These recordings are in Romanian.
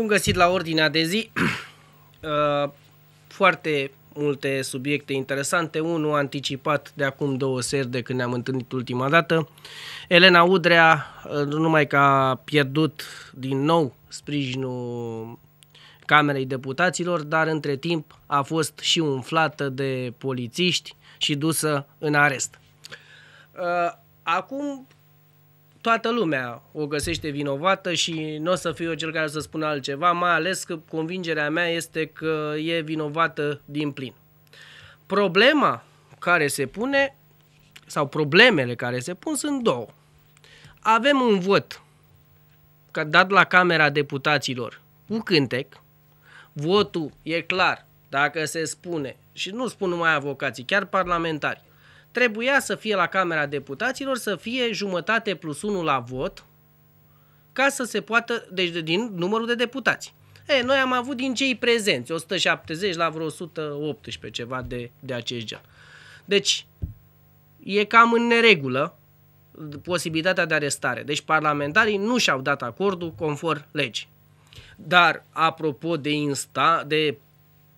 Bun găsit la ordinea de zi. Uh, foarte multe subiecte interesante. Unul anticipat de acum două seri de când ne-am întâlnit ultima dată. Elena Udrea, nu uh, numai că a pierdut din nou sprijinul Camerei Deputaților, dar între timp a fost și umflată de polițiști și dusă în arest. Uh, acum toată lumea o găsește vinovată și nu o să fiu eu cel care să spun altceva, mai ales că convingerea mea este că e vinovată din plin. Problema care se pune, sau problemele care se pun, sunt două. Avem un vot dat la Camera Deputaților cu cântec, votul e clar, dacă se spune, și nu spun numai avocații, chiar parlamentari, trebuia să fie la Camera Deputaților să fie jumătate plus 1 la vot ca să se poată, deci din numărul de deputați. E, noi am avut din cei prezenți, 170 la vreo 118 ceva de, de acest gen. Deci, e cam în neregulă posibilitatea de arestare. Deci parlamentarii nu și-au dat acordul conform legii. Dar, apropo de, insta, de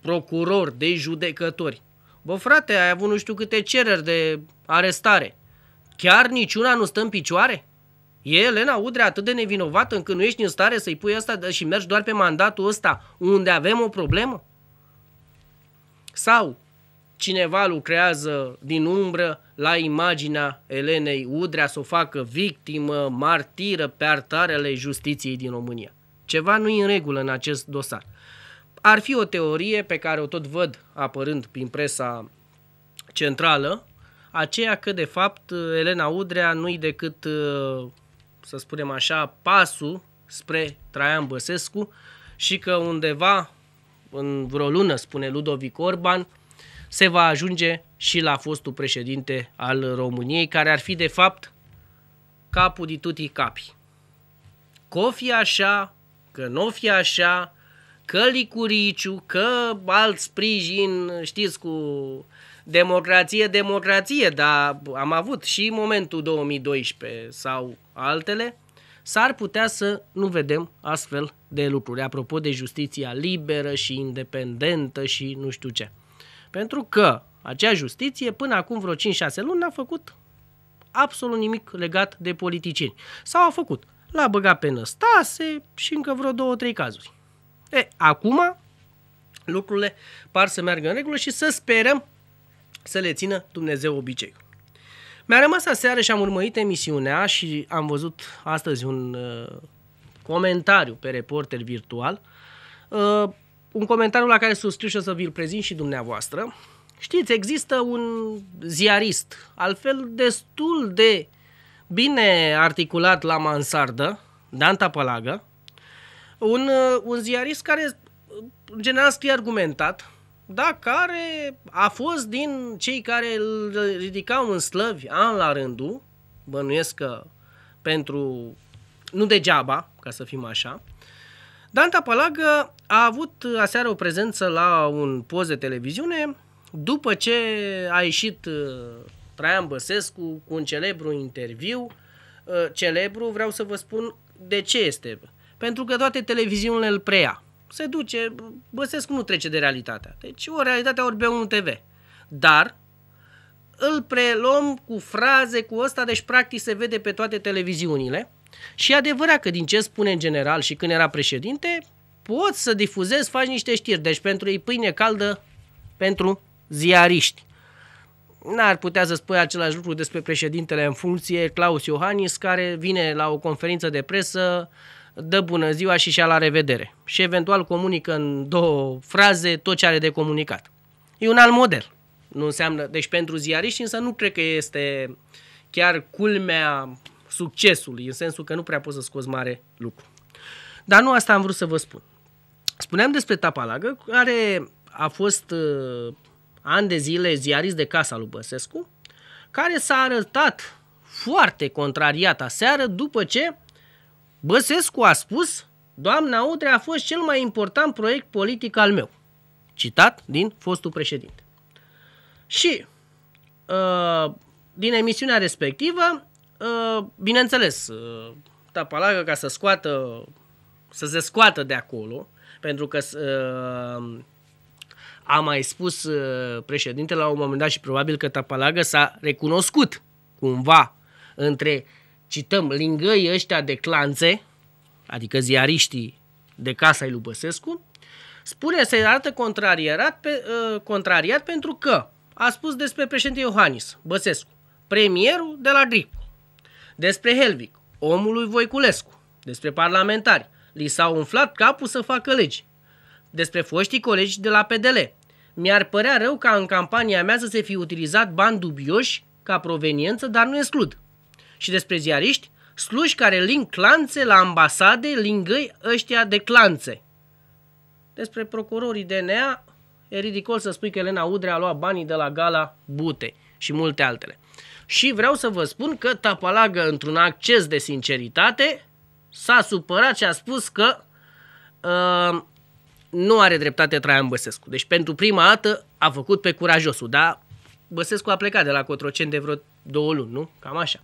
procurori, de judecători, Bă, frate, ai avut nu știu câte cereri de arestare. Chiar niciuna nu stă în picioare? E Elena Udrea atât de nevinovată încât nu ești în stare să-i pui asta și mergi doar pe mandatul ăsta unde avem o problemă? Sau cineva lucrează din umbră la imaginea Elenei Udrea să o facă victimă, martiră pe artarele justiției din România. Ceva nu e în regulă în acest dosar ar fi o teorie pe care o tot văd apărând prin presa centrală, aceea că de fapt Elena Udrea nu-i decât, să spunem așa, pasul spre Traian Băsescu și că undeva în vreo lună, spune Ludovic Orban, se va ajunge și la fostul președinte al României, care ar fi de fapt capul de tuti capi. Că o fi așa, că nu o fi așa, că Licuriciu, că alt sprijin, știți, cu democrație, democrație, dar am avut și momentul 2012 sau altele, s-ar putea să nu vedem astfel de lucruri, apropo de justiția liberă și independentă și nu știu ce. Pentru că acea justiție până acum vreo 5-6 luni n-a făcut absolut nimic legat de politicieni. Sau a făcut, l-a băgat pe Năstase și încă vreo 2-3 cazuri. E, acum lucrurile par să meargă în regulă și să sperăm să le țină Dumnezeu obiceiul. Mi-a rămas aseară și am urmărit emisiunea și am văzut astăzi un uh, comentariu pe reporter virtual, uh, un comentariu la care suscriu și o să vi-l prezint și dumneavoastră. Știți, există un ziarist, altfel destul de bine articulat la mansardă, Dan Tapălagă, un, uh, un ziarist care, în uh, general, scrie argumentat, da, care a fost din cei care îl ridicau în slăvi an la rândul, bănuiesc că pentru, nu degeaba, ca să fim așa, Danta Palagă a avut aseară o prezență la un post de televiziune după ce a ieșit uh, Traian Băsescu cu un celebru interviu, celebru, vreau să vă spun de ce este pentru că toate televiziunile îl preia. Se duce, Băsescu nu trece de realitatea. Deci o realitate ori b TV. Dar îl preluăm cu fraze, cu ăsta, deci practic se vede pe toate televiziunile. Și e adevărat că din ce spune în general și când era președinte, poți să difuzezi, faci niște știri. Deci pentru ei pâine caldă pentru ziariști. N-ar putea să spui același lucru despre președintele în funcție, Claus Iohannis, care vine la o conferință de presă uh, dă bună ziua și și-a la revedere. Și eventual comunică în două fraze tot ce are de comunicat. E un alt model. Nu înseamnă, deci pentru ziariști însă nu cred că este chiar culmea succesului, în sensul că nu prea poți să scoți mare lucru. Dar nu asta am vrut să vă spun. Spuneam despre Tapalagă, care a fost uh, ani de zile ziarist de casa lui Băsescu, care s-a arătat foarte contrariat aseară după ce Băsescu a spus, doamna Udre a fost cel mai important proiect politic al meu. Citat din fostul președinte. Și uh, din emisiunea respectivă, uh, bineînțeles, uh, Tapalaga ca să scoată, să se scoată de acolo, pentru că uh, a mai spus președintele la un moment dat și probabil că Tapalaga s-a recunoscut cumva între cităm, lingăii ăștia de clanțe, adică ziariștii de casa lui Băsescu, spune se arată contrariat, pe, uh, contrariat pentru că a spus despre președintele Iohannis Băsescu, premierul de la DRIP, despre Helvic, omul lui Voiculescu, despre parlamentari, li s-a umflat capul să facă legi, despre foștii colegi de la PDL. Mi-ar părea rău ca în campania mea să se fi utilizat bani dubioși ca proveniență, dar nu exclud și despre ziariști, sluși care ling clanțe la ambasade, lingăi ăștia de clanțe. Despre procurorii DNA, e ridicol să spui că Elena Udrea a luat banii de la gala Bute și multe altele. Și vreau să vă spun că Tapalagă, într-un acces de sinceritate, s-a supărat și a spus că uh, nu are dreptate Traian Băsescu. Deci pentru prima dată a făcut pe curajosul, dar Băsescu a plecat de la Cotroceni de vreo două luni, nu? Cam așa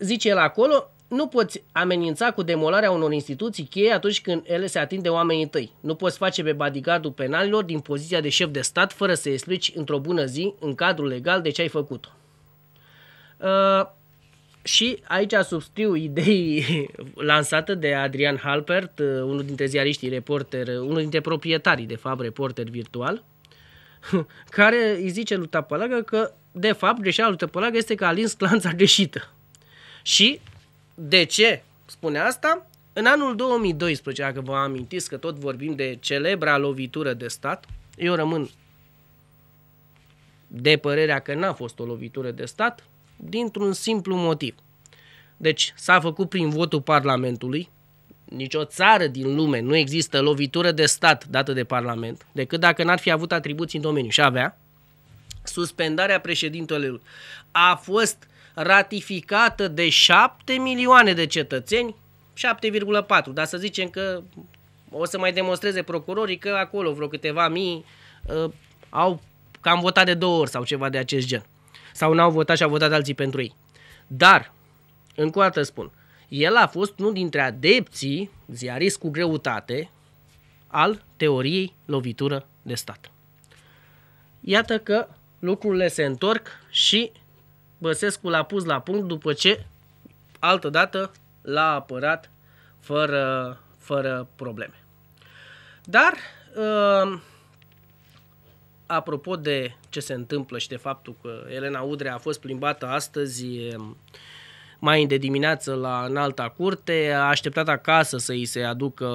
zice el acolo, nu poți amenința cu demolarea unor instituții cheie atunci când ele se ating de oamenii tăi. Nu poți face pe bodyguardul penalilor din poziția de șef de stat fără să explici într-o bună zi, în cadrul legal, de ce ai făcut Uh, și aici subscriu idei lansată de Adrian Halpert, uh, unul dintre ziariștii reporter, uh, unul dintre proprietarii, de fapt, reporter virtual, care îi zice lui Tapălagă că, de fapt, greșeala lui Tapălagă este că a lins clanța greșită și de ce spune asta? În anul 2012, dacă vă amintiți că tot vorbim de celebra lovitură de stat, eu rămân de părerea că n-a fost o lovitură de stat, dintr-un simplu motiv. Deci s-a făcut prin votul Parlamentului, nicio țară din lume nu există lovitură de stat dată de Parlament, decât dacă n-ar fi avut atribuții în domeniu și avea, suspendarea președintelui a fost ratificată de 7 milioane de cetățeni, 7,4, dar să zicem că o să mai demonstreze procurorii că acolo vreo câteva mii uh, au cam votat de două ori sau ceva de acest gen. Sau n-au votat și au votat alții pentru ei. Dar, încă o dată spun, el a fost unul dintre adepții, ziarist cu greutate, al teoriei lovitură de stat. Iată că lucrurile se întorc și Băsescu l-a pus la punct după ce altă dată l-a apărat fără, fără probleme. Dar, uh, apropo de ce se întâmplă și de faptul că Elena Udrea a fost plimbată astăzi um, mai de dimineață la înalta curte, a așteptat acasă să îi se aducă,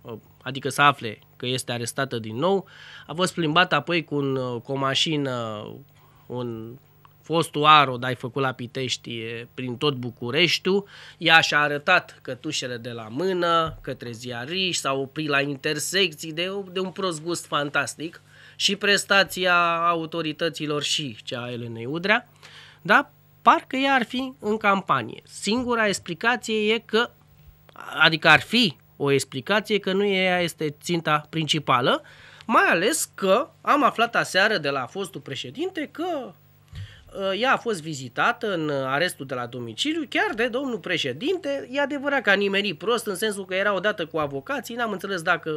uh, adică să afle că este arestată din nou, a fost plimbată apoi cu, un, uh, cu o mașină, un fostul Arod ai făcut la Pitești prin tot Bucureștiul, ea și-a arătat cătușele de la mână către ziariști, s-a oprit la intersecții de, de un prost gust fantastic și prestația autorităților și cea a Elenei Udrea, dar parcă ea ar fi în campanie. Singura explicație e că, adică ar fi o explicație că nu ea este ținta principală, mai ales că am aflat aseară de la fostul președinte că Ă, ea a fost vizitată în arestul de la domiciliu chiar de domnul președinte. E adevărat că a nimerit prost în sensul că era odată cu avocații, n-am înțeles dacă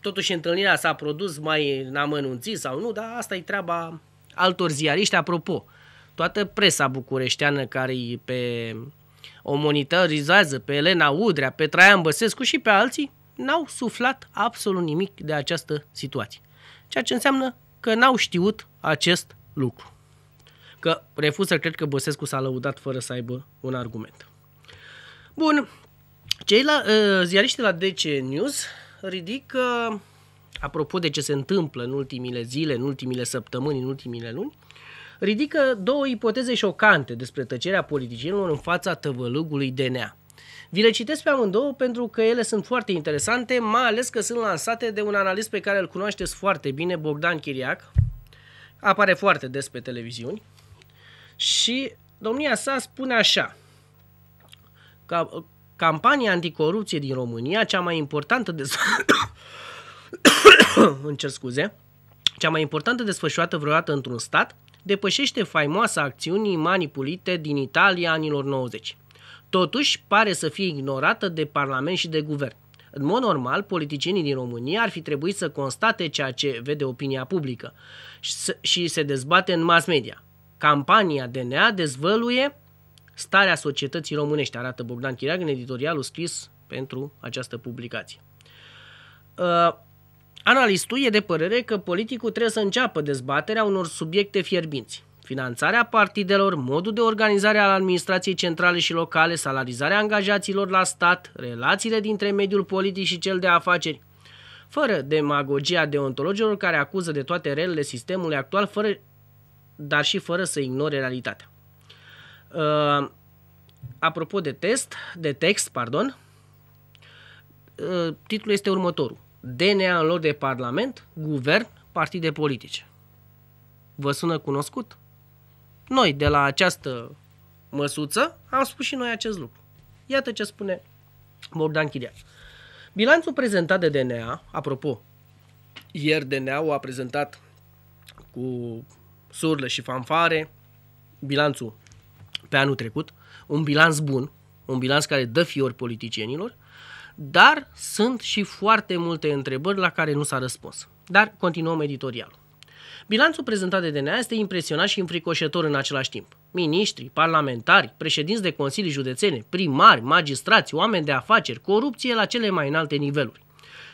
totuși întâlnirea s-a produs mai în amănunțit sau nu, dar asta e treaba altor ziariști. Apropo, toată presa bucureșteană care e pe o monitorizează pe Elena Udrea, pe Traian Băsescu și pe alții, n-au suflat absolut nimic de această situație. Ceea ce înseamnă că n-au știut acest lucru că refuz să cred că Băsescu s-a lăudat fără să aibă un argument. Bun, cei uh, la, ziariștii la DC News ridică, apropo de ce se întâmplă în ultimile zile, în ultimile săptămâni, în ultimile luni, ridică două ipoteze șocante despre tăcerea politicienilor în fața tăvălugului DNA. Vi le citesc pe amândouă pentru că ele sunt foarte interesante, mai ales că sunt lansate de un analist pe care îl cunoașteți foarte bine, Bogdan Chiriac. Apare foarte des pe televiziuni și domnia sa spune așa, ca, campania anticorupție din România, cea mai importantă de îmi cer scuze, cea mai importantă desfășurată vreodată într-un stat, depășește faimoasa acțiunii manipulite din Italia anilor 90. Totuși, pare să fie ignorată de Parlament și de Guvern. În mod normal, politicienii din România ar fi trebuit să constate ceea ce vede opinia publică și se dezbate în mass media. Campania DNA dezvăluie starea societății românești, arată Bogdan Chirag în editorialul scris pentru această publicație. Uh, analistul e de părere că politicul trebuie să înceapă dezbaterea unor subiecte fierbinți. Finanțarea partidelor, modul de organizare al administrației centrale și locale, salarizarea angajaților la stat, relațiile dintre mediul politic și cel de afaceri, fără demagogia deontologilor care acuză de toate relele sistemului actual, fără dar și fără să ignore realitatea. Uh, apropo de test, de text, pardon, uh, titlul este următorul. DNA în loc de parlament, guvern, partide politice. Vă sună cunoscut? Noi, de la această măsuță, am spus și noi acest lucru. Iată ce spune Bogdan Chiria. Bilanțul prezentat de DNA, apropo, ieri DNA-ul a prezentat cu surle și fanfare, bilanțul pe anul trecut, un bilanț bun, un bilanț care dă fior politicienilor, dar sunt și foarte multe întrebări la care nu s-a răspuns. Dar continuăm editorialul. Bilanțul prezentat de DNA este impresionant și înfricoșător în același timp. Miniștri, parlamentari, președinți de consilii județene, primari, magistrați, oameni de afaceri, corupție la cele mai înalte niveluri.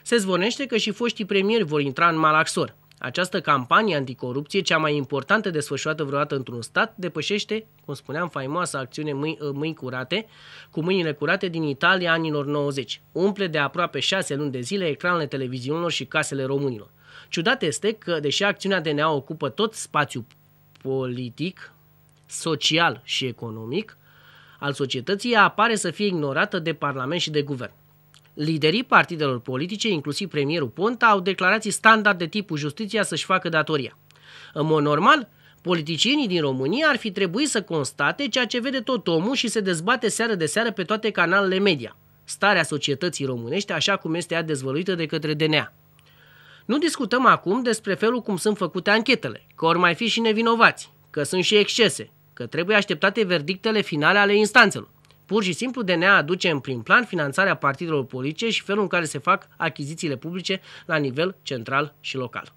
Se zvonește că și foștii premieri vor intra în malaxor. Această campanie anticorupție, cea mai importantă desfășurată vreodată într-un stat, depășește, cum spuneam, faimoasa acțiune mâini, ă, mâini curate, cu mâinile curate din Italia anilor 90. Umple de aproape șase luni de zile ecranele televiziunilor și casele românilor. Ciudat este că, deși acțiunea DNA ocupă tot spațiul politic, social și economic al societății, ea apare să fie ignorată de Parlament și de Guvern. Liderii partidelor politice, inclusiv premierul Ponta, au declarații standard de tipul justiția să-și facă datoria. În mod normal, politicienii din România ar fi trebuit să constate ceea ce vede tot omul și se dezbate seară de seară pe toate canalele media, starea societății românești așa cum este ea dezvăluită de către DNA. Nu discutăm acum despre felul cum sunt făcute anchetele, că ori mai fi și nevinovați, că sunt și excese, că trebuie așteptate verdictele finale ale instanțelor pur și simplu de nea aduce în prim plan finanțarea partidelor politice și felul în care se fac achizițiile publice la nivel central și local.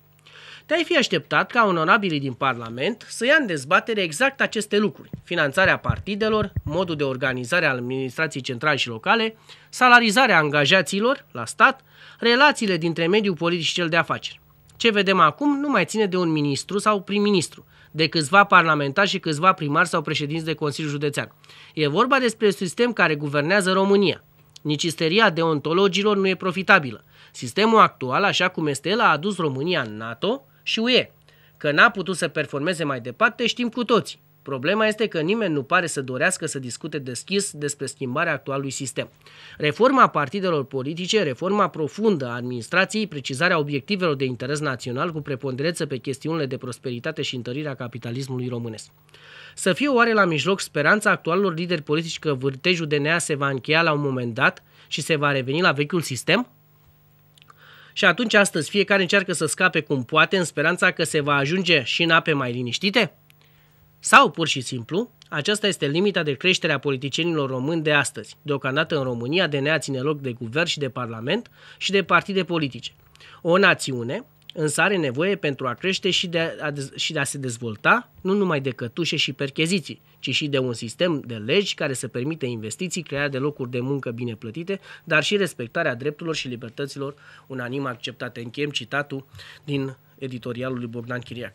Te-ai fi așteptat ca onorabilii din Parlament să ia în dezbatere exact aceste lucruri. Finanțarea partidelor, modul de organizare al administrației centrale și locale, salarizarea angajaților la stat, relațiile dintre mediul politic și cel de afaceri. Ce vedem acum nu mai ține de un ministru sau prim-ministru, de câțiva parlamentari și câțiva primari sau președinți de Consiliu Județean. E vorba despre un sistem care guvernează România. Nici isteria deontologilor nu e profitabilă. Sistemul actual, așa cum este el, a adus România în NATO și UE. Că n-a putut să performeze mai departe, știm cu toții. Problema este că nimeni nu pare să dorească să discute deschis despre schimbarea actualului sistem. Reforma partidelor politice, reforma profundă a administrației, precizarea obiectivelor de interes național cu preponderență pe chestiunile de prosperitate și întărirea capitalismului românesc. Să fie oare la mijloc speranța actualilor lideri politici că vârtejul DNA se va încheia la un moment dat și se va reveni la vechiul sistem? Și atunci astăzi fiecare încearcă să scape cum poate în speranța că se va ajunge și în ape mai liniștite? Sau, pur și simplu, aceasta este limita de creștere a politicienilor români de astăzi. Deocamdată în România DNA ține loc de guvern și de parlament și de partide politice. O națiune însă are nevoie pentru a crește și de a, și de a se dezvolta nu numai de cătușe și percheziții, ci și de un sistem de legi care să permite investiții, crearea de locuri de muncă bine plătite, dar și respectarea drepturilor și libertăților unanim acceptate. Încheiem citatul din editorialul lui Bogdan Chiriac.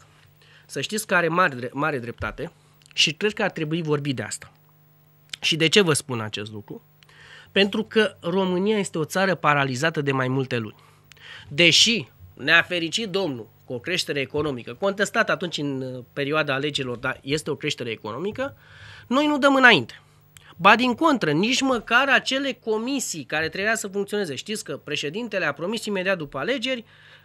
Să știți că are mare, mare dreptate și cred că ar trebui vorbit de asta. Și de ce vă spun acest lucru? Pentru că România este o țară paralizată de mai multe luni. Deși ne-a fericit Domnul cu o creștere economică, contestat atunci în uh, perioada alegerilor, dar este o creștere economică, noi nu dăm înainte. Ba din contră, nici măcar acele comisii care trebuia să funcționeze. Știți că președintele a promis imediat după alegeri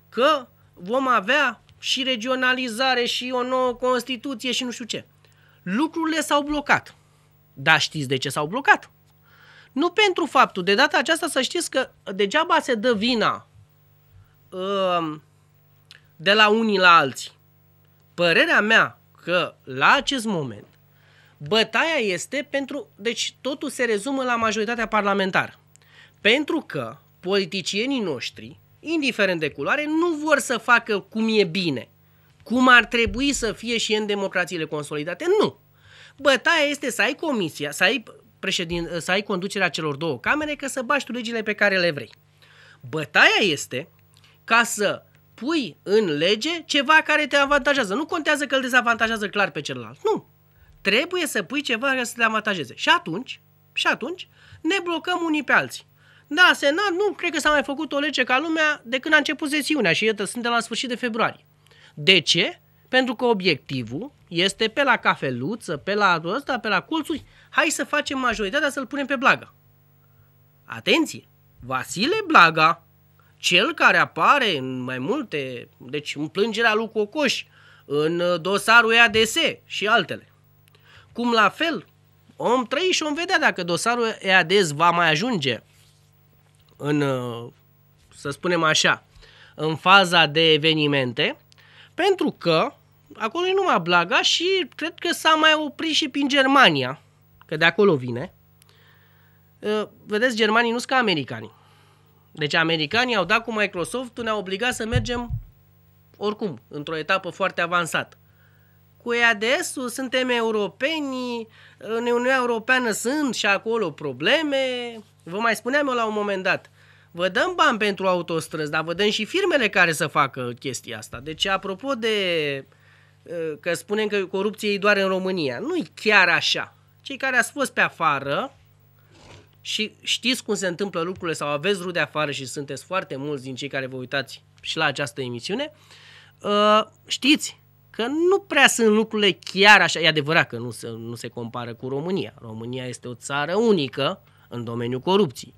că vom avea și regionalizare și o nouă Constituție și nu știu ce. Lucrurile s-au blocat. Dar știți de ce s-au blocat? Nu pentru faptul, de data aceasta să știți că degeaba se dă vina um, de la unii la alții. Părerea mea că la acest moment bătaia este pentru... Deci totul se rezumă la majoritatea parlamentară. Pentru că politicienii noștri indiferent de culoare, nu vor să facă cum e bine, cum ar trebui să fie și în democrațiile consolidate. Nu! Bătaia este să ai comisia, să ai, președin, să ai conducerea celor două camere, că să bași tu legile pe care le vrei. Bătaia este ca să pui în lege ceva care te avantajează. Nu contează că îl dezavantajează clar pe celălalt. Nu. Trebuie să pui ceva care să te avantajeze. Și atunci, și atunci, ne blocăm unii pe alții. Da, Senat, nu cred că s-a mai făcut o lege ca lumea de când a început sesiunea și iată, suntem la sfârșit de februarie. De ce? Pentru că obiectivul este pe la cafeluță, pe la ăsta, pe la colțuri, hai să facem majoritatea să-l punem pe Blaga. Atenție! Vasile Blaga, cel care apare în mai multe, deci în plângerea lui Cocoș, în uh, dosarul EADS și altele. Cum la fel, om trăi și om vedea dacă dosarul EADS va mai ajunge în, uh, să spunem așa, în faza de evenimente, pentru că acolo e numai Blaga și cred că s-a mai oprit și prin Germania, că de acolo vine. Uh, vedeți, germanii nu sunt ca americanii. Deci americanii au dat cu Microsoft, ne-au obligat să mergem oricum, într-o etapă foarte avansată. Cu EADS-ul suntem europeni, în Uniunea Europeană sunt și acolo probleme. Vă mai spuneam eu la un moment dat, Vă dăm bani pentru autostrăzi, dar vă dăm și firmele care să facă chestia asta. Deci, apropo de ă, că spunem că corupție e doar în România, nu e chiar așa. Cei care ați fost pe afară și știți cum se întâmplă lucrurile sau aveți rude afară și sunteți foarte mulți din cei care vă uitați și la această emisiune, ă, știți că nu prea sunt lucrurile chiar așa. E adevărat că nu se, nu se compară cu România. România este o țară unică în domeniul corupției.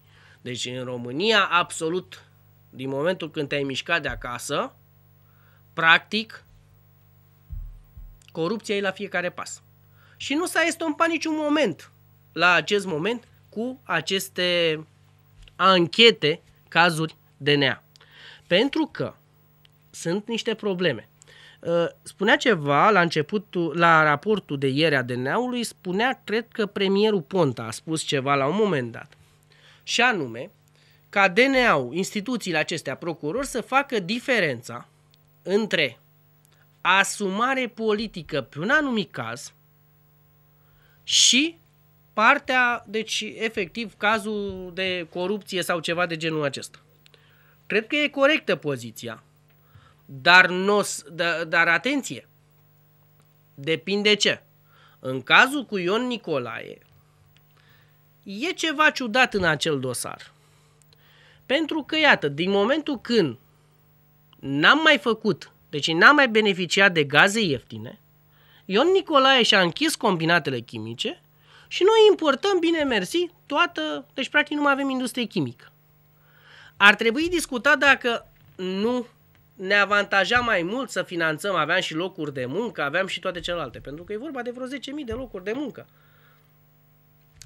Deci în România, absolut, din momentul când te-ai mișcat de acasă, practic, corupția e la fiecare pas. Și nu s-a estompat niciun moment la acest moment cu aceste anchete, cazuri DNA. Pentru că sunt niște probleme. Uh, spunea ceva la începutul, la raportul de ieri a DNA-ului, spunea, cred că premierul Ponta a spus ceva la un moment dat și anume, ca DNA-ul, instituțiile acestea, procurori, să facă diferența între asumare politică pe un anumit caz și partea, deci efectiv cazul de corupție sau ceva de genul acesta. Cred că e corectă poziția, dar, nos, dar, dar atenție, depinde ce. În cazul cu Ion Nicolae, E ceva ciudat în acel dosar. Pentru că, iată, din momentul când n-am mai făcut, deci n-am mai beneficiat de gaze ieftine, Ion Nicolae și-a închis combinatele chimice și noi importăm, bine mersi, toată, deci practic nu mai avem industrie chimică. Ar trebui discutat dacă nu ne avantaja mai mult să finanțăm, aveam și locuri de muncă, aveam și toate celelalte, pentru că e vorba de vreo 10.000 de locuri de muncă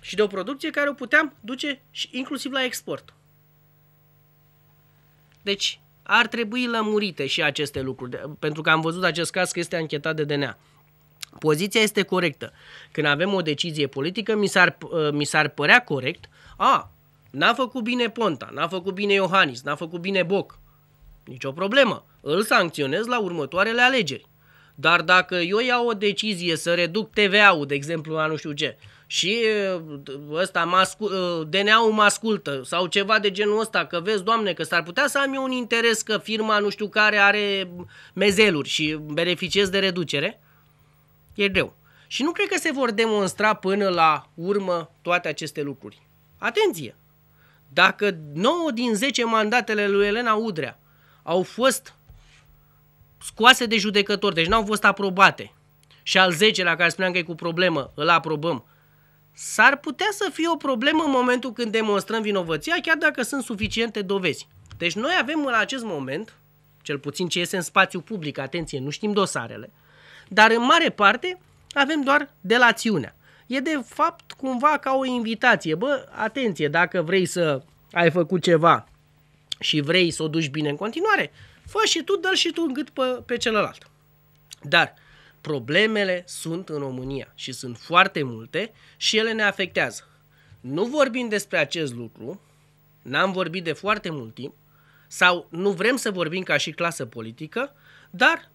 și de o producție care o puteam duce și inclusiv la export. Deci ar trebui lămurite și aceste lucruri, pentru că am văzut acest caz că este anchetat de DNA. Poziția este corectă. Când avem o decizie politică, mi s-ar, uh, mi s-ar părea corect, a, n-a făcut bine Ponta, n-a făcut bine Iohannis, n-a făcut bine Boc. Nicio problemă. Îl sancționez la următoarele alegeri. Dar dacă eu iau o decizie să reduc TVA-ul, de exemplu, la nu știu ce, și uh, ăsta mă ascul- uh, DNA-ul mă ascultă sau ceva de genul ăsta, că vezi, doamne, că s-ar putea să am eu un interes că firma nu știu care are mezeluri și beneficiez de reducere, e greu. Și nu cred că se vor demonstra până la urmă toate aceste lucruri. Atenție! Dacă 9 din 10 mandatele lui Elena Udrea au fost scoase de judecători, deci n-au fost aprobate, și al 10-lea care spuneam că e cu problemă, îl aprobăm, s-ar putea să fie o problemă în momentul când demonstrăm vinovăția, chiar dacă sunt suficiente dovezi. Deci noi avem în acest moment, cel puțin ce iese în spațiu public, atenție, nu știm dosarele, dar în mare parte avem doar delațiunea. E de fapt cumva ca o invitație. Bă, atenție, dacă vrei să ai făcut ceva și vrei să o duci bine în continuare, fă și tu, dă și tu în gât pe, pe celălalt. Dar problemele sunt în România și sunt foarte multe și ele ne afectează. Nu vorbim despre acest lucru, n-am vorbit de foarte mult timp, sau nu vrem să vorbim ca și clasă politică, dar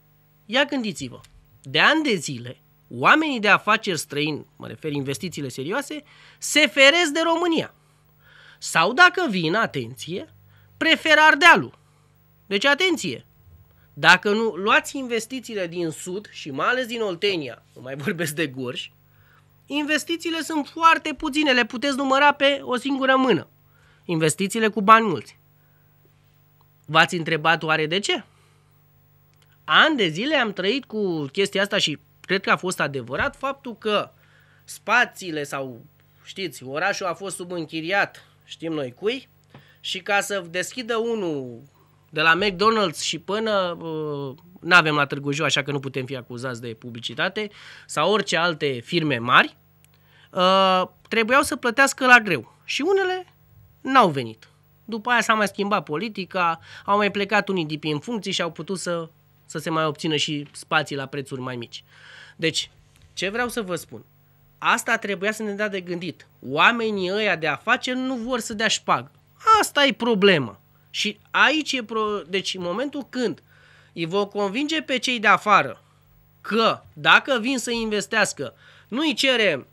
ia gândiți-vă, de ani de zile, oamenii de afaceri străini, mă refer investițiile serioase, se feresc de România. Sau dacă vin, atenție, prefer Ardealul. Deci atenție, dacă nu luați investițiile din Sud și mai ales din Oltenia, nu mai vorbesc de Gorj, investițiile sunt foarte puține, le puteți număra pe o singură mână. Investițiile cu bani mulți. V-ați întrebat oare de ce? An de zile am trăit cu chestia asta și cred că a fost adevărat faptul că spațiile sau, știți, orașul a fost subînchiriat, știm noi cui, și ca să deschidă unul de la McDonald's și până uh, nu avem la Târgu Jiu, așa că nu putem fi acuzați de publicitate, sau orice alte firme mari, uh, trebuiau să plătească la greu. Și unele n-au venit. După aia s-a mai schimbat politica, au mai plecat unii dipi în funcții și au putut să, să se mai obțină și spații la prețuri mai mici. Deci, ce vreau să vă spun? Asta trebuia să ne dea de gândit. Oamenii ăia de afaceri nu vor să dea șpagă. Asta e problema. Și aici e pro... Deci în momentul când îi vor convinge pe cei de afară că dacă vin să investească, nu îi cere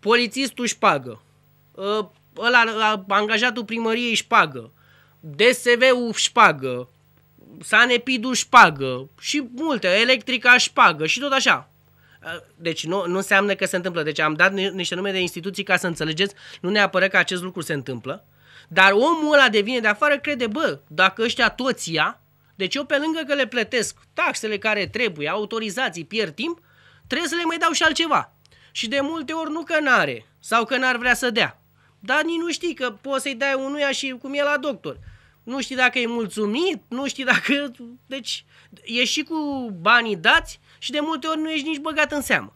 polițistul își pagă, ă, ăla, ă, angajatul primăriei își pagă, DSV-ul își pagă, Sanepidul își pagă și multe, electrica își pagă și tot așa. Ă, deci nu, nu înseamnă că se întâmplă. Deci am dat niște nume de instituții ca să înțelegeți, nu neapărat că acest lucru se întâmplă, dar omul ăla vine de afară, crede, bă, dacă ăștia toți ia, deci eu pe lângă că le plătesc taxele care trebuie, autorizații, pierd timp, trebuie să le mai dau și altceva. Și de multe ori nu că n-are sau că n-ar vrea să dea. Dar nici nu știi că poți să-i dai unuia și cum e la doctor. Nu știi dacă e mulțumit, nu știi dacă... Deci e și cu banii dați și de multe ori nu ești nici băgat în seamă.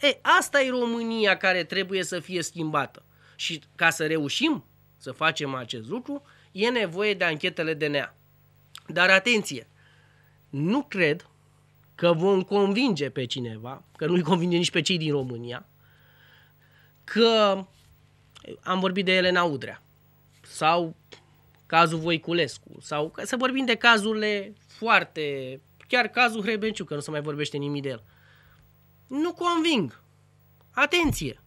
E, asta e România care trebuie să fie schimbată. Și ca să reușim, să facem acest lucru, e nevoie de anchetele DNA. Dar atenție, nu cred că vom convinge pe cineva, că nu-i convinge nici pe cei din România, că am vorbit de Elena Udrea sau cazul Voiculescu sau să vorbim de cazurile foarte, chiar cazul Hrebenciu, că nu se mai vorbește nimic de el. Nu conving. Atenție!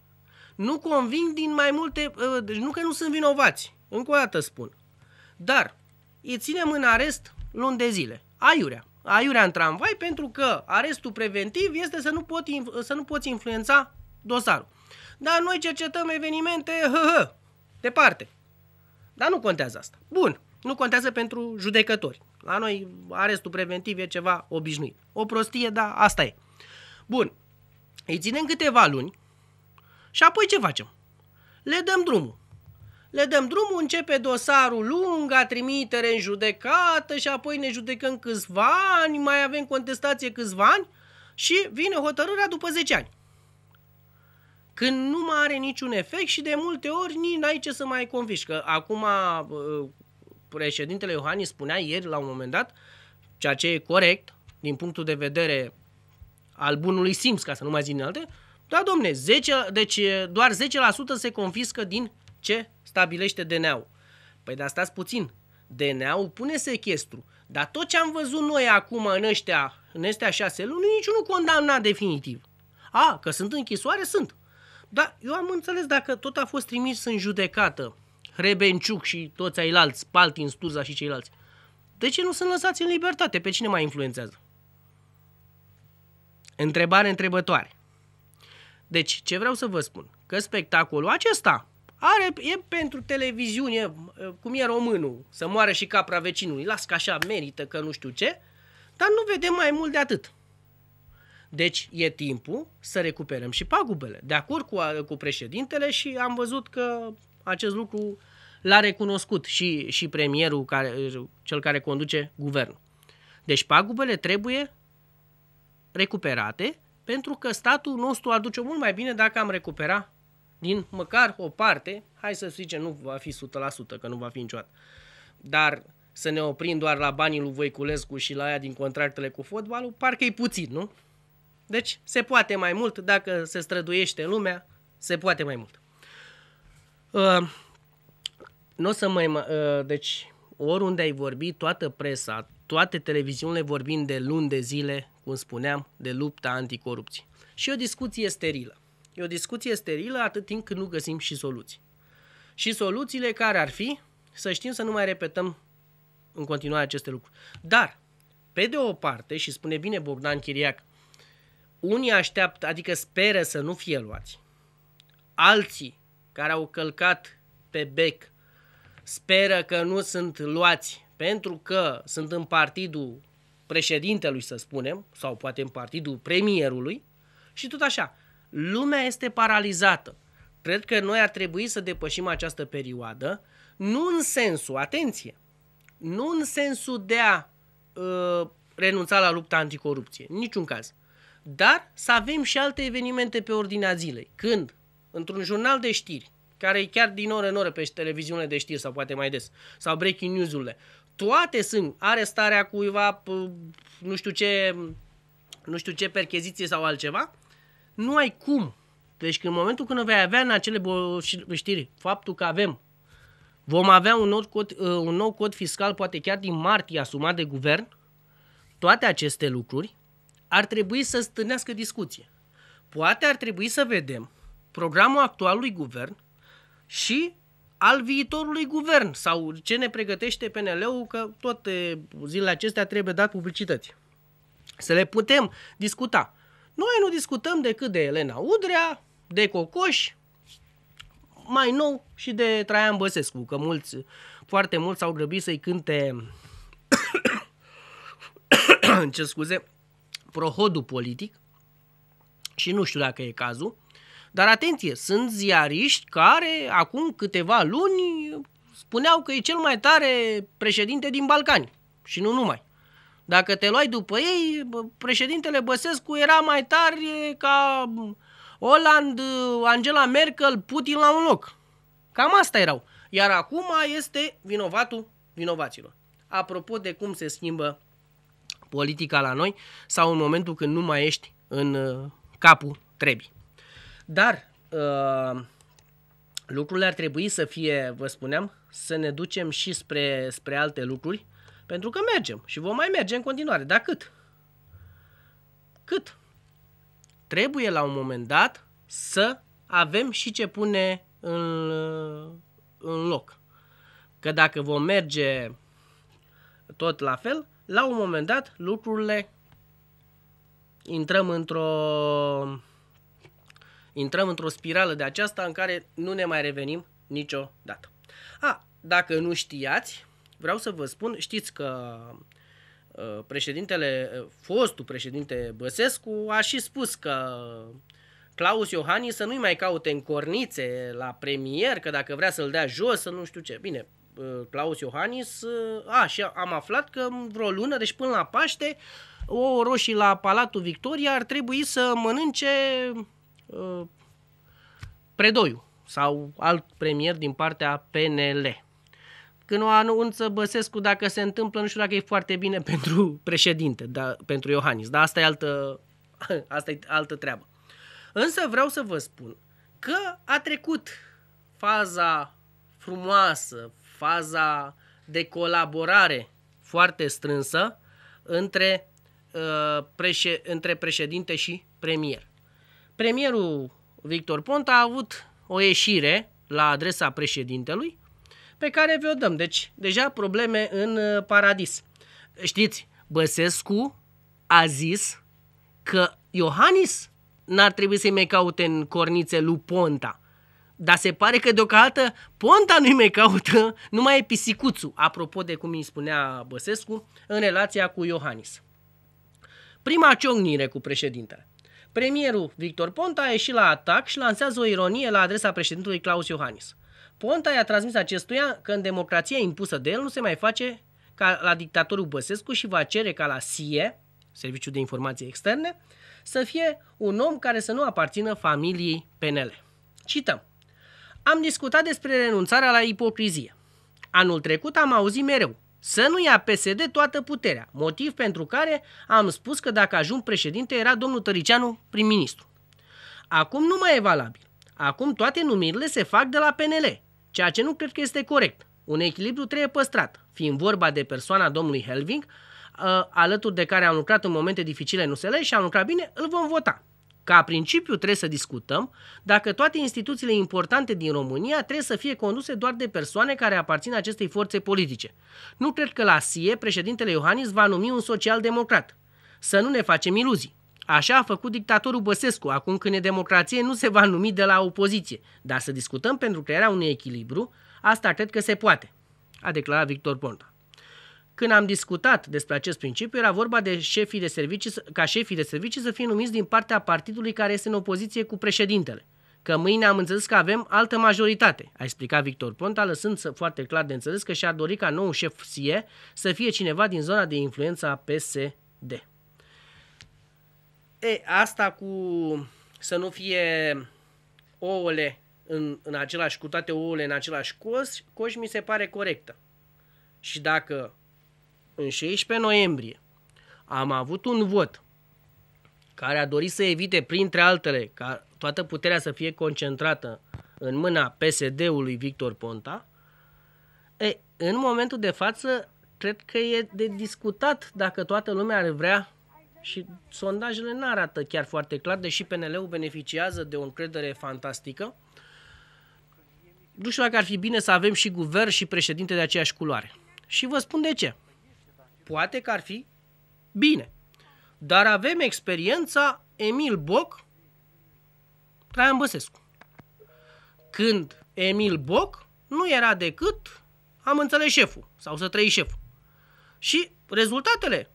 nu conving din mai multe, uh, deci nu că nu sunt vinovați, încă o dată spun, dar îi ținem în arest luni de zile, aiurea, aiurea în tramvai pentru că arestul preventiv este să nu, pot, să nu poți influența dosarul. Dar noi cercetăm evenimente, hă, hă, departe. Dar nu contează asta. Bun, nu contează pentru judecători. La noi arestul preventiv e ceva obișnuit. O prostie, dar asta e. Bun, îi ținem câteva luni și apoi ce facem? Le dăm drumul. Le dăm drumul, începe dosarul lung, a trimitere în judecată și apoi ne judecăm câțiva ani, mai avem contestație câțiva ani și vine hotărârea după 10 ani. Când nu mai are niciun efect și de multe ori nici n-ai ce să mai conviști. Că acum președintele Iohannis spunea ieri la un moment dat, ceea ce e corect din punctul de vedere al bunului simț, ca să nu mai zic alte, da, domne, 10, deci doar 10% se confiscă din ce stabilește DNA-ul. Păi dar stați puțin, DNA-ul pune sequestru. Dar tot ce am văzut noi acum în ăștia, în ăștia șase luni, niciunul condamnat definitiv. A, că sunt închisoare, sunt. Dar eu am înțeles dacă tot a fost trimis în judecată Rebenciuc și toți ailalți, Paltin, Sturza și ceilalți. De ce nu sunt lăsați în libertate? Pe cine mai influențează? Întrebare întrebătoare. Deci, ce vreau să vă spun? Că spectacolul acesta are, e pentru televiziune, cum e românul, să moară și capra vecinului, las că așa merită, că nu știu ce, dar nu vedem mai mult de atât. Deci e timpul să recuperăm și pagubele. De acord cu, cu președintele și am văzut că acest lucru l-a recunoscut și, și premierul, care, cel care conduce guvernul. Deci pagubele trebuie recuperate pentru că statul nostru ar duce mult mai bine dacă am recupera din măcar o parte, hai să zicem, nu va fi 100%, că nu va fi niciodată, dar să ne oprim doar la banii lui Voiculescu și la aia din contractele cu fotbalul, parcă e puțin, nu? Deci se poate mai mult, dacă se străduiește lumea, se poate mai mult. Uh, nu o să mai... Uh, deci, oriunde ai vorbi, toată presa, toate televiziunile vorbind de luni de zile cum spuneam, de lupta anticorupție. Și o discuție sterilă. E o discuție sterilă atât timp cât nu găsim și soluții. Și soluțiile care ar fi, să știm să nu mai repetăm în continuare aceste lucruri. Dar, pe de o parte, și spune bine Bogdan Chiriac, unii așteaptă, adică speră să nu fie luați. Alții care au călcat pe bec speră că nu sunt luați pentru că sunt în partidul președintelui, să spunem, sau poate în partidul premierului, și tot așa. Lumea este paralizată. Cred că noi ar trebui să depășim această perioadă, nu în sensul, atenție, nu în sensul de a uh, renunța la lupta anticorupție, în niciun caz, dar să avem și alte evenimente pe ordinea zilei. Când, într-un jurnal de știri, care e chiar din oră în oră pe televiziunile de știri sau poate mai des, sau breaking news-urile, toate sunt arestarea cuiva, nu știu ce, nu știu ce percheziție sau altceva, nu ai cum. Deci în momentul când vei avea în acele știri faptul că avem Vom avea un nou, cod, ă, un nou cod fiscal, poate chiar din martie, asumat de guvern. Toate aceste lucruri ar trebui să stârnească discuție. Poate ar trebui să vedem programul actualului guvern și al viitorului guvern sau ce ne pregătește PNL-ul, că toate zilele acestea trebuie dat publicități. Să le putem discuta. Noi nu discutăm decât de Elena Udrea, de Cocoș, mai nou și de Traian Băsescu, că mulți, foarte mulți s-au grăbit să-i cânte ce scuze, prohodul politic și nu știu dacă e cazul. Dar atenție, sunt ziariști care acum câteva luni spuneau că e cel mai tare președinte din Balcani și nu numai. Dacă te luai după ei, președintele Băsescu era mai tare ca Holland, Angela Merkel, Putin la un loc. Cam asta erau. Iar acum este vinovatul vinovaților. Apropo de cum se schimbă politica la noi sau în momentul când nu mai ești în uh, capul trebii. Dar uh, lucrurile ar trebui să fie, vă spuneam, să ne ducem și spre, spre alte lucruri, pentru că mergem și vom mai merge în continuare. Dar cât? Cât? Trebuie la un moment dat să avem și ce pune în, în loc. Că dacă vom merge tot la fel, la un moment dat lucrurile intrăm într-o intrăm într-o spirală de aceasta în care nu ne mai revenim niciodată. A, dacă nu știați, vreau să vă spun, știți că uh, președintele, uh, fostul președinte Băsescu a și spus că Claus Iohannis să nu-i mai caute în cornițe la premier, că dacă vrea să-l dea jos, să nu știu ce. Bine, uh, Claus Iohannis, a, și am aflat că vreo lună, deci până la Paște, o roșii la Palatul Victoria ar trebui să mănânce Uh, predoiu sau alt premier din partea PNL. Când o anunță Băsescu, dacă se întâmplă, nu știu dacă e foarte bine pentru președinte, da, pentru Iohannis, dar asta e altă, asta e altă treabă. Însă vreau să vă spun că a trecut faza frumoasă, faza de colaborare foarte strânsă între, uh, între președinte și premier premierul Victor Ponta a avut o ieșire la adresa președintelui pe care vi-o dăm. Deci, deja probleme în uh, paradis. Știți, Băsescu a zis că Iohannis n-ar trebui să-i mai caute în cornițe lui Ponta. Dar se pare că deocamdată Ponta nu-i mai caută, numai e pisicuțul, apropo de cum îi spunea Băsescu, în relația cu Iohannis. Prima ciocnire cu președintele. Premierul Victor Ponta a ieșit la atac și lansează o ironie la adresa președintelui Claus Iohannis. Ponta i-a transmis acestuia că în democrația impusă de el nu se mai face ca la dictatorul Băsescu și va cere ca la SIE, Serviciul de Informații Externe, să fie un om care să nu aparțină familiei PNL. Cităm. Am discutat despre renunțarea la ipocrizie. Anul trecut am auzit mereu să nu ia PSD toată puterea, motiv pentru care am spus că dacă ajung președinte era domnul Tăricianu prim-ministru. Acum nu mai e valabil. Acum toate numirile se fac de la PNL, ceea ce nu cred că este corect. Un echilibru trebuie păstrat, fiind vorba de persoana domnului Helving, ă, alături de care am lucrat în momente dificile în USL și am lucrat bine, îl vom vota. Ca principiu trebuie să discutăm dacă toate instituțiile importante din România trebuie să fie conduse doar de persoane care aparțin acestei forțe politice. Nu cred că la SIE președintele Iohannis va numi un social-democrat. Să nu ne facem iluzii. Așa a făcut dictatorul Băsescu, acum când e democrație nu se va numi de la opoziție, dar să discutăm pentru crearea unui echilibru, asta cred că se poate, a declarat Victor Ponta. Când am discutat despre acest principiu, era vorba de șefii de servicii, ca șefii de servicii să fie numiți din partea partidului care este în opoziție cu președintele. Că mâine am înțeles că avem altă majoritate, a explicat Victor Ponta, lăsând foarte clar de înțeles că și-ar dori ca nou șef SIE să fie cineva din zona de influență a PSD. E, asta cu să nu fie ouăle în, în același, cu toate ouăle în același coș, coș mi se pare corectă. Și dacă în 16 noiembrie, am avut un vot care a dorit să evite, printre altele, ca toată puterea să fie concentrată în mâna PSD-ului Victor Ponta, e, în momentul de față, cred că e de discutat dacă toată lumea ar vrea și sondajele nu arată chiar foarte clar, deși PNL-ul beneficiază de o încredere fantastică. Nu știu dacă ar fi bine să avem și guvern și președinte de aceeași culoare. Și vă spun de ce. Poate că ar fi bine. Dar avem experiența Emil Boc, Traian Băsescu. Când Emil Boc nu era decât am înțeles șeful sau să trăi șeful. Și rezultatele?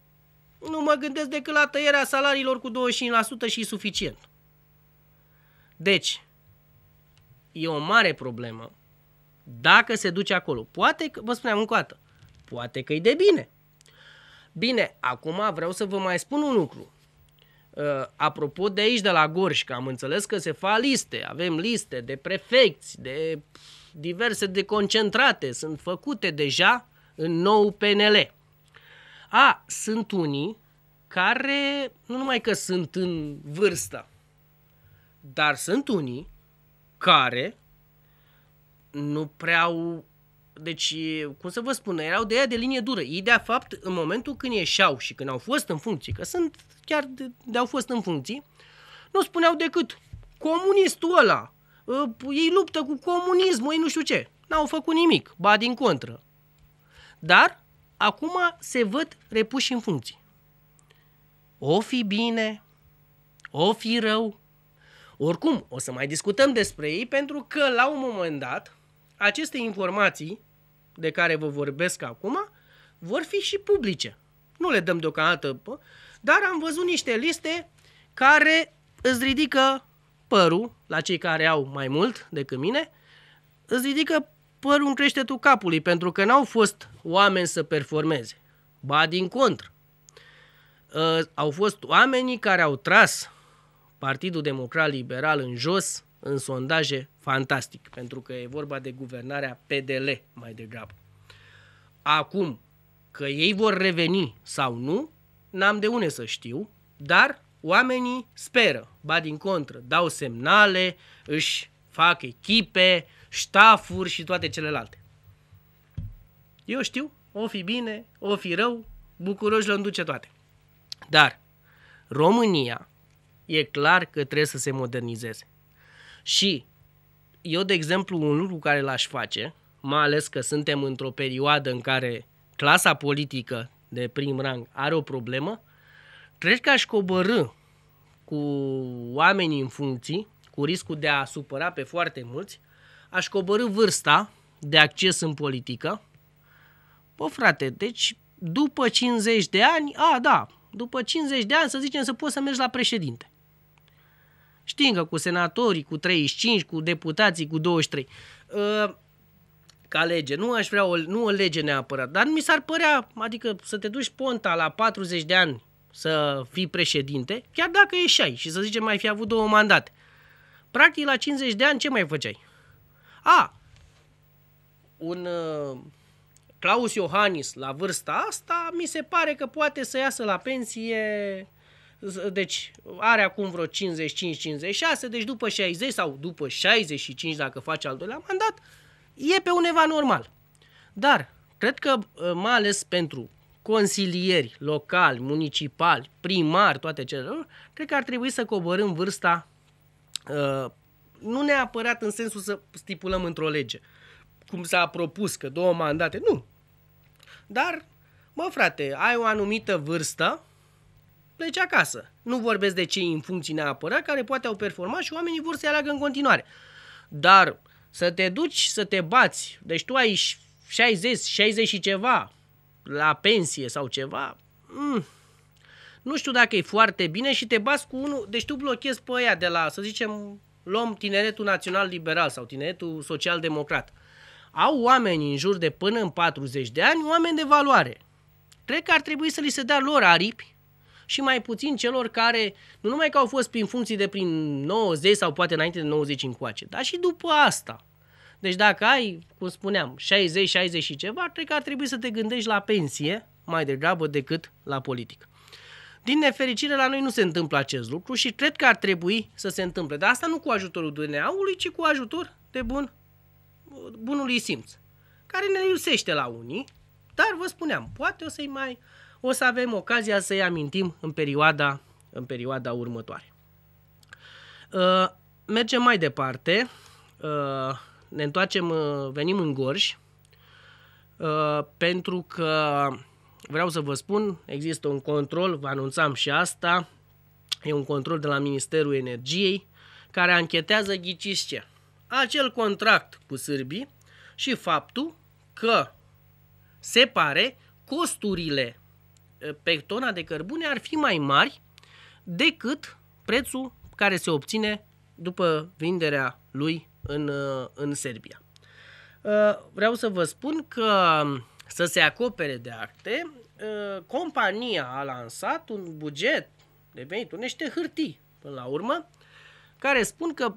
Nu mă gândesc decât la tăierea salariilor cu 25% și suficient. Deci, e o mare problemă dacă se duce acolo. Poate că, vă spuneam încă o dată, poate că e de bine. Bine, acum vreau să vă mai spun un lucru. Uh, apropo de aici, de la Gorj, că am înțeles că se fac liste, avem liste de prefecți, de diverse de concentrate, sunt făcute deja în nou PNL. A, sunt unii care nu numai că sunt în vârstă, dar sunt unii care nu prea au deci, cum să vă spun, erau de aia de linie dură. Ei, de fapt, în momentul când ieșeau și când au fost în funcție, că sunt chiar de, de au fost în funcție. nu spuneau decât comunistul ăla, ă, ei luptă cu comunismul, ei nu știu ce. N-au făcut nimic, ba din contră. Dar acum se văd repuși în funcție. O fi bine, o fi rău. Oricum, o să mai discutăm despre ei pentru că la un moment dat aceste informații de care vă vorbesc acum vor fi și publice. Nu le dăm deocamdată, dar am văzut niște liste care îți ridică părul la cei care au mai mult decât mine, îți ridică părul în creștetul capului, pentru că n-au fost oameni să performeze. Ba, din contră. Uh, au fost oamenii care au tras Partidul Democrat Liberal în jos în sondaje, fantastic, pentru că e vorba de guvernarea PDL mai degrabă. Acum, că ei vor reveni sau nu, n-am de unde să știu, dar oamenii speră, ba din contră, dau semnale, își fac echipe, ștafuri și toate celelalte. Eu știu, o fi bine, o fi rău, Bucuroși le duce toate. Dar România e clar că trebuie să se modernizeze. Și eu, de exemplu, un lucru care l-aș face, mai ales că suntem într-o perioadă în care clasa politică de prim rang are o problemă, cred că aș coborâ cu oamenii în funcții, cu riscul de a supăra pe foarte mulți, aș coborâ vârsta de acces în politică. Bă, frate, deci după 50 de ani, a, da, după 50 de ani, să zicem, să poți să mergi la președinte știngă cu senatorii, cu 35, cu deputații, cu 23. Uh, ă, ca lege. Nu aș vrea o, nu o lege neapărat, dar mi s-ar părea, adică să te duci Ponta la 40 de ani să fii președinte, chiar dacă ieșai și să zicem mai fi avut două mandate. Practic la 50 de ani ce mai făceai? A, un uh, Claus Iohannis la vârsta asta mi se pare că poate să iasă la pensie deci are acum vreo 55-56, deci după 60 sau după 65 dacă face al doilea mandat, e pe undeva normal. Dar cred că ă, mai ales pentru consilieri locali, municipali, primari, toate celelalte, cred că ar trebui să coborâm vârsta ă, nu neapărat în sensul să stipulăm într-o lege, cum s-a propus că două mandate, nu. Dar, mă frate, ai o anumită vârstă plece acasă. Nu vorbesc de cei în funcții neapărat care poate au performat și oamenii vor să aleagă în continuare. Dar să te duci să te bați, deci tu ai 60, 60 și ceva la pensie sau ceva, mm, nu știu dacă e foarte bine și te bați cu unul, deci tu blochezi pe aia de la, să zicem, luăm tineretul național liberal sau tineretul social-democrat. Au oameni în jur de până în 40 de ani, oameni de valoare. Cred că ar trebui să li se dea lor aripi și mai puțin celor care nu numai că au fost prin funcții de prin 90 sau poate înainte de 90 încoace, dar și după asta. Deci dacă ai, cum spuneam, 60, 60 și ceva, cred că ar trebui să te gândești la pensie mai degrabă decât la politică. Din nefericire, la noi nu se întâmplă acest lucru și cred că ar trebui să se întâmple. Dar asta nu cu ajutorul DNA-ului, ci cu ajutor de bun, bunului simț, care ne iusește la unii, dar vă spuneam, poate o să-i mai o să avem ocazia să-i amintim în perioada, în perioada următoare. Uh, mergem mai departe, uh, ne întoarcem, uh, venim în Gorj, pentru că vreau să vă spun, există un control, vă anunțam și asta, e un control de la Ministerul Energiei, care anchetează, ghiciți ce, acel contract cu sârbii și faptul că se pare costurile Eh, pe tona de cărbune ar fi mai mari decât prețul care se obține după vinderea lui în, eh, în Serbia. Eh, vreau să vă spun că mm, să se acopere de acte, compania a lansat un buget de venit, unește hârtii până la urmă, care spun că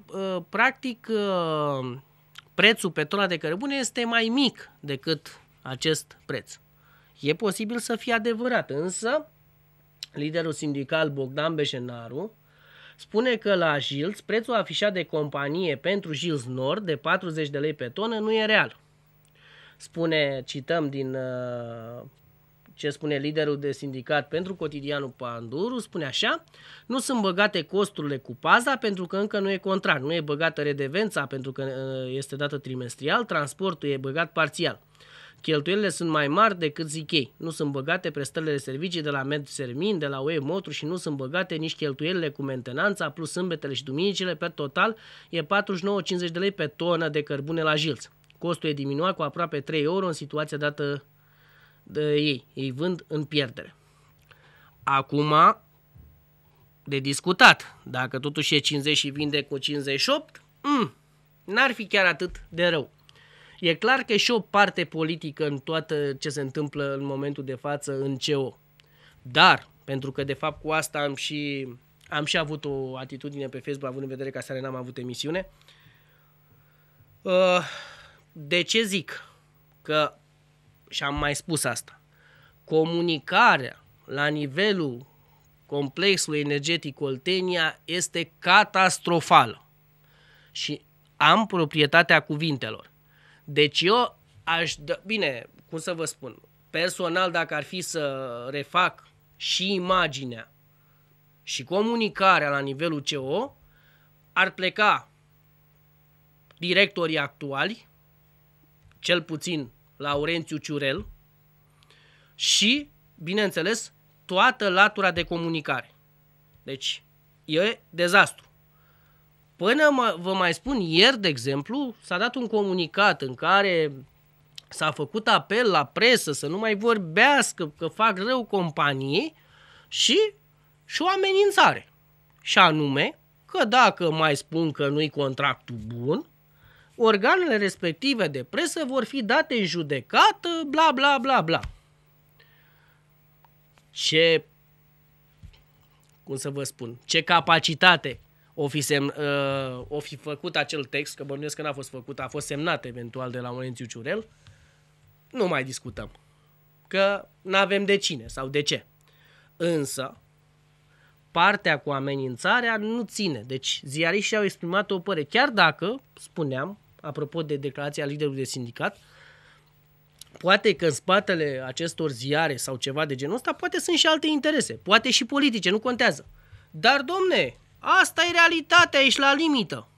practic prețul pe tona de cărbune este mai mic decât acest preț. E posibil să fie adevărat, însă liderul sindical Bogdan Beșenaru spune că la Jilz prețul afișat de companie pentru Jilz Nord de 40 de lei pe tonă nu e real. Spune, cităm din uh, ce spune liderul de sindicat pentru cotidianul Panduru, spune așa, nu sunt băgate costurile cu paza pentru că încă nu e contract, nu e băgată redevența pentru că uh, este dată trimestrial, transportul e băgat parțial. Cheltuielile sunt mai mari decât zic ei. Nu sunt băgate prestările de servicii de la MedSermin, de la UE Motru și nu sunt băgate nici cheltuielile cu mentenanța, plus sâmbetele și duminicile. Pe total e 49,50 de lei pe tonă de cărbune la Jilț. Costul e diminuat cu aproape 3 euro în situația dată de ei. Ei vând în pierdere. Acum, de discutat, dacă totuși e 50 și vinde cu 58, mm, n-ar fi chiar atât de rău. E clar că e și o parte politică în toată ce se întâmplă în momentul de față în CEO, Dar, pentru că de fapt cu asta am și, am și avut o atitudine pe Facebook, având în vedere că aseară n-am avut emisiune, uh, de ce zic că, și am mai spus asta, comunicarea la nivelul complexului energetic Oltenia este catastrofală. Și am proprietatea cuvintelor. Deci eu aș... Bine, cum să vă spun, personal dacă ar fi să refac și imaginea și comunicarea la nivelul CO, ar pleca directorii actuali, cel puțin Laurențiu Ciurel, și, bineînțeles, toată latura de comunicare. Deci, e dezastru. Până mă, vă mai spun, ieri, de exemplu, s-a dat un comunicat în care s-a făcut apel la presă să nu mai vorbească că fac rău companiei și, și o amenințare. Și anume că dacă mai spun că nu-i contractul bun, organele respective de presă vor fi date în judecată, bla bla bla bla. Ce, cum să vă spun, ce capacitate o fi, semn, uh, o fi făcut acel text, că bănuiesc că n-a fost făcut, a fost semnat eventual de la Olențiu Ciurel, nu mai discutăm. Că nu avem de cine sau de ce. Însă, partea cu amenințarea nu ține. Deci ziariștii au exprimat o părere. Chiar dacă, spuneam, apropo de declarația liderului de sindicat, poate că în spatele acestor ziare sau ceva de genul ăsta, poate sunt și alte interese, poate și politice, nu contează. Dar, domne, Asta e realitatea, ești la limită.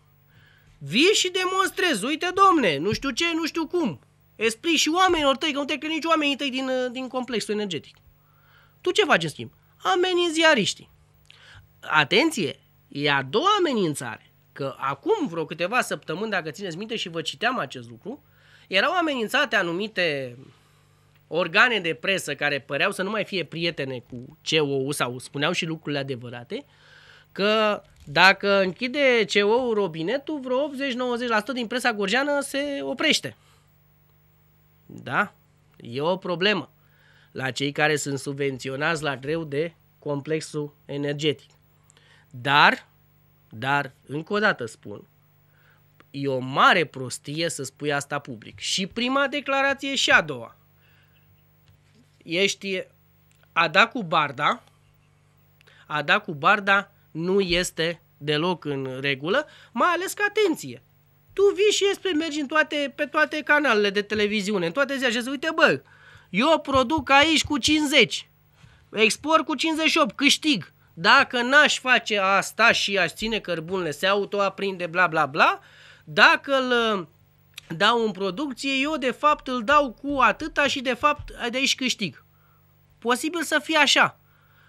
Vii și demonstrezi, uite domne, nu știu ce, nu știu cum. Explici și oamenilor tăi, că nu te crezi nici oamenii tăi din, uh, din complexul energetic. Tu ce faci în schimb? Amenin ziariștii. Atenție, e a doua amenințare. Că acum vreo câteva săptămâni, dacă țineți minte și vă citeam acest lucru, erau amenințate anumite organe de presă care păreau să nu mai fie prietene cu COU sau spuneau și lucrurile adevărate, că dacă închide CO-ul robinetul, vreo 80-90% din presa gorjeană se oprește. Da? E o problemă la cei care sunt subvenționați la greu de complexul energetic. Dar, dar, încă o dată spun, e o mare prostie să spui asta public. Și prima declarație și a doua. Ești a da cu barda, a da cu barda nu este deloc în regulă, mai ales că, atenție, tu vii și ești pe, mergi în toate, pe toate canalele de televiziune, în toate ziua uite bă, eu produc aici cu 50, export cu 58, câștig. Dacă n-aș face asta și aș ține cărbunele, se autoaprinde, bla bla bla, dacă îl uh, dau în producție, eu de fapt îl dau cu atâta și de fapt de aici câștig. Posibil să fie așa.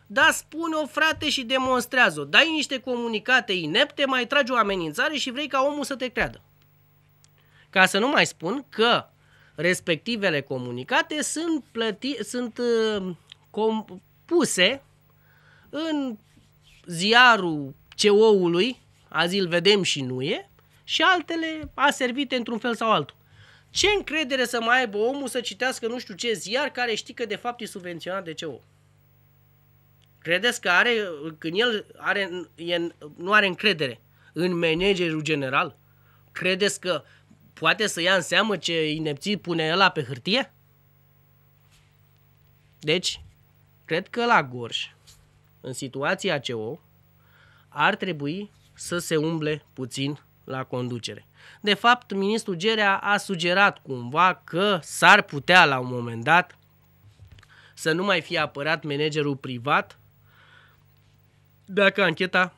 Da, spune-o, frate, și demonstrează-o. Dai niște comunicate inepte, mai tragi o amenințare și vrei ca omul să te creadă. Ca să nu mai spun că respectivele comunicate sunt, plăti, sunt uh, compuse în ziarul CO-ului, azi îl vedem și nu e, și altele a servite într-un fel sau altul. Ce încredere să mai aibă omul să citească nu știu ce ziar care știi că de fapt e subvenționat de CO? Credeți că are, când el are, e, nu are încredere în managerul general? Credeți că poate să ia în seamă ce inepții pune el pe hârtie? Deci, cred că la Gorj, în situația CO, ar trebui să se umble puțin la conducere. De fapt, ministrul Gerea a sugerat cumva că s-ar putea la un moment dat să nu mai fie apărat managerul privat dacă ancheta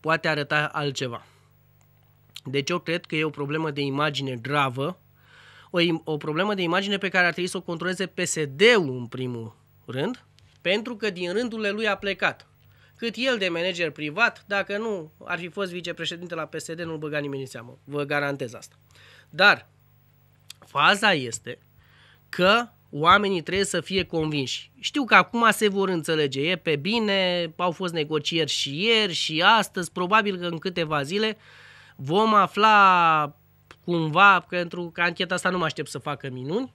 poate arăta altceva. Deci eu cred că e o problemă de imagine gravă, o, o problemă de imagine pe care ar trebui să o controleze PSD-ul în primul rând, pentru că din rândurile lui a plecat. Cât el de manager privat, dacă nu ar fi fost vicepreședinte la PSD, nu-l băga nimeni în seamă. Vă garantez asta. Dar faza este că oamenii trebuie să fie convinși. Știu că acum se vor înțelege, e pe bine, au fost negocieri și ieri și astăzi, probabil că în câteva zile vom afla cumva, pentru că ancheta asta nu mă aștept să facă minuni,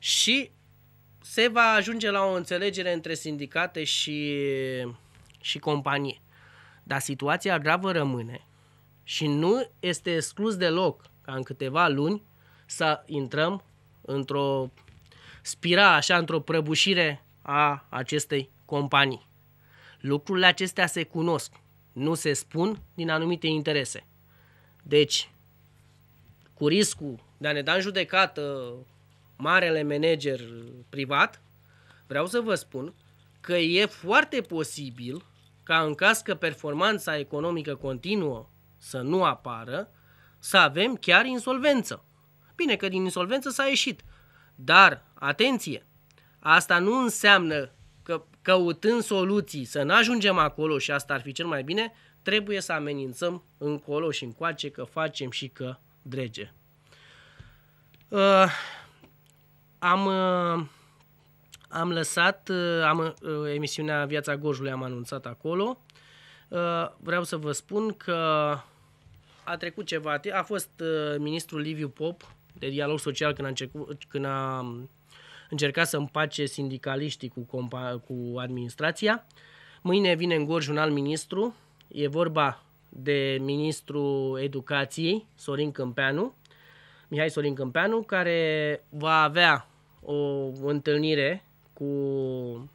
și se va ajunge la o înțelegere între sindicate și, și companie. Dar situația gravă rămâne și nu este exclus deloc ca în câteva luni să intrăm într-o spira așa într-o prăbușire a acestei companii. Lucrurile acestea se cunosc, nu se spun din anumite interese. Deci, cu riscul de a ne da în judecată marele manager privat, vreau să vă spun că e foarte posibil ca în caz că performanța economică continuă să nu apară, să avem chiar insolvență. Bine că din insolvență s-a ieșit, dar, atenție, asta nu înseamnă că căutând soluții să nu ajungem acolo și asta ar fi cel mai bine, trebuie să amenințăm încolo și încoace că facem și că drege. Uh, am, uh, am lăsat uh, am, uh, emisiunea Viața Gojului, am anunțat acolo. Uh, vreau să vă spun că a trecut ceva, a fost uh, ministrul Liviu Pop de dialog social când a, început, când a um, încercat să împace sindicaliștii cu, compa- cu administrația. Mâine vine în Gorj un alt ministru, e vorba de ministru educației, Sorin Câmpeanu, Mihai Sorin Câmpeanu, care va avea o întâlnire cu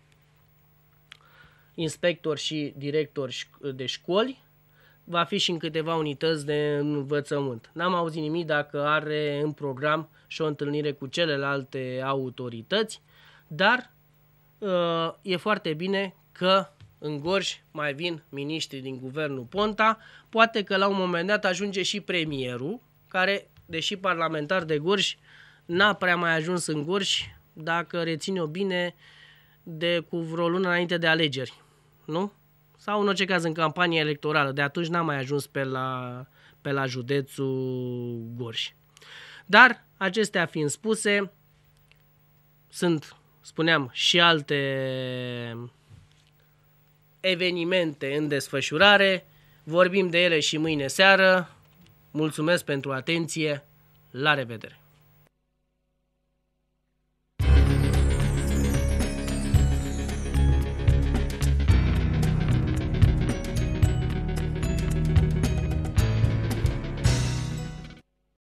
inspector și directori de școli va fi și în câteva unități de învățământ. N-am auzit nimic dacă are în program și o întâlnire cu celelalte autorități, dar uh, e foarte bine că în Gorj mai vin miniștri din guvernul Ponta, poate că la un moment dat ajunge și premierul, care, deși parlamentar de Gorj, n-a prea mai ajuns în Gorj, dacă reține-o bine, de cu vreo lună înainte de alegeri. Nu? Sau în orice caz în campania electorală. De atunci n-am mai ajuns pe la, pe la județul Gorj. Dar, acestea fiind spuse, sunt, spuneam, și alte evenimente în desfășurare. Vorbim de ele și mâine seară. Mulțumesc pentru atenție. La revedere!